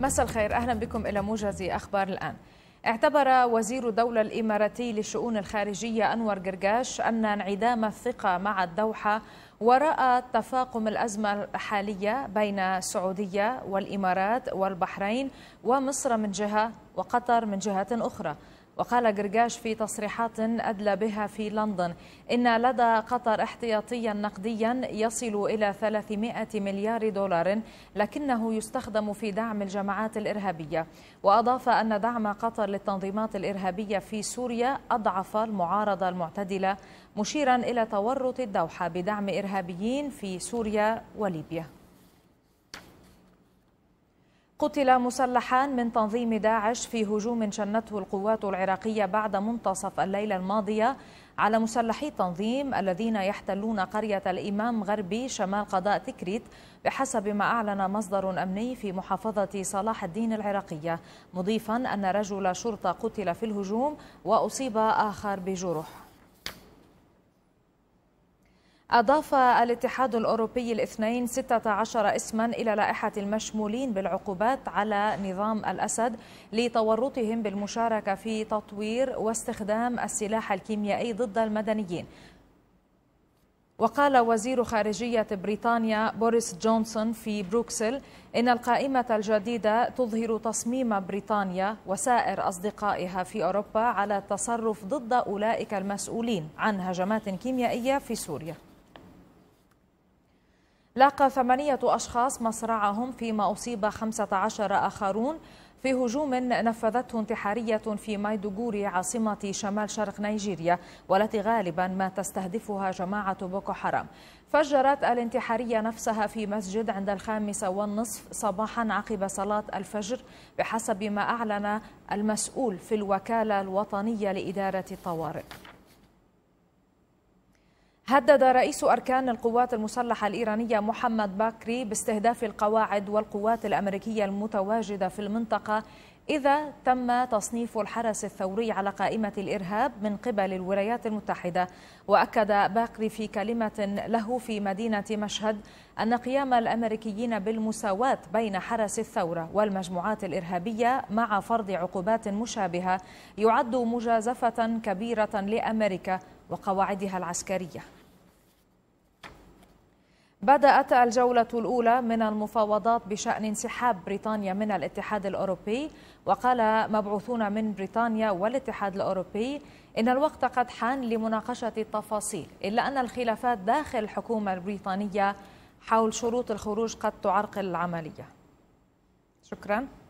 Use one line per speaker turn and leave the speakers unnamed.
مساء الخير أهلا بكم إلى موجز أخبار الآن اعتبر وزير الدولة الإماراتي للشؤون الخارجية أنور قرقاش أن انعدام الثقة مع الدوحة وراء تفاقم الأزمة الحالية بين السعودية والإمارات والبحرين ومصر من جهة وقطر من جهة أخرى وقال قرقاش في تصريحات أدلى بها في لندن إن لدى قطر احتياطيا نقديا يصل إلى 300 مليار دولار لكنه يستخدم في دعم الجماعات الإرهابية وأضاف أن دعم قطر للتنظيمات الإرهابية في سوريا أضعف المعارضة المعتدلة مشيرا إلى تورط الدوحة بدعم إرهابيين في سوريا وليبيا قتل مسلحان من تنظيم داعش في هجوم شنته القوات العراقية بعد منتصف الليلة الماضية على مسلحي التنظيم الذين يحتلون قرية الإمام غربي شمال قضاء تكريت بحسب ما أعلن مصدر أمني في محافظة صلاح الدين العراقية مضيفا أن رجل شرطة قتل في الهجوم وأصيب آخر بجروح أضاف الاتحاد الأوروبي الاثنين 16 اسما إلى لائحة المشمولين بالعقوبات على نظام الأسد لتورطهم بالمشاركة في تطوير واستخدام السلاح الكيميائي ضد المدنيين وقال وزير خارجية بريطانيا بوريس جونسون في بروكسل إن القائمة الجديدة تظهر تصميم بريطانيا وسائر أصدقائها في أوروبا على التصرف ضد أولئك المسؤولين عن هجمات كيميائية في سوريا لاقى ثمانية أشخاص مصرعهم فيما أصيب 15 آخرون في هجوم نفذته انتحارية في مايدوغوري عاصمة شمال شرق نيجيريا والتي غالبا ما تستهدفها جماعة بوكو حرام فجرت الانتحارية نفسها في مسجد عند الخامسة والنصف صباحا عقب صلاة الفجر بحسب ما أعلن المسؤول في الوكالة الوطنية لإدارة الطوارئ هدد رئيس أركان القوات المسلحة الإيرانية محمد باكري باستهداف القواعد والقوات الأمريكية المتواجدة في المنطقة إذا تم تصنيف الحرس الثوري على قائمة الإرهاب من قبل الولايات المتحدة وأكد باكري في كلمة له في مدينة مشهد أن قيام الأمريكيين بالمساواة بين حرس الثورة والمجموعات الإرهابية مع فرض عقوبات مشابهة يعد مجازفة كبيرة لأمريكا وقواعدها العسكريه بدأت الجولة الأولى من المفاوضات بشأن انسحاب بريطانيا من الاتحاد الأوروبي وقال مبعوثون من بريطانيا والاتحاد الأوروبي إن الوقت قد حان لمناقشة التفاصيل إلا أن الخلافات داخل الحكومة البريطانية حول شروط الخروج قد تعرقل العملية شكراً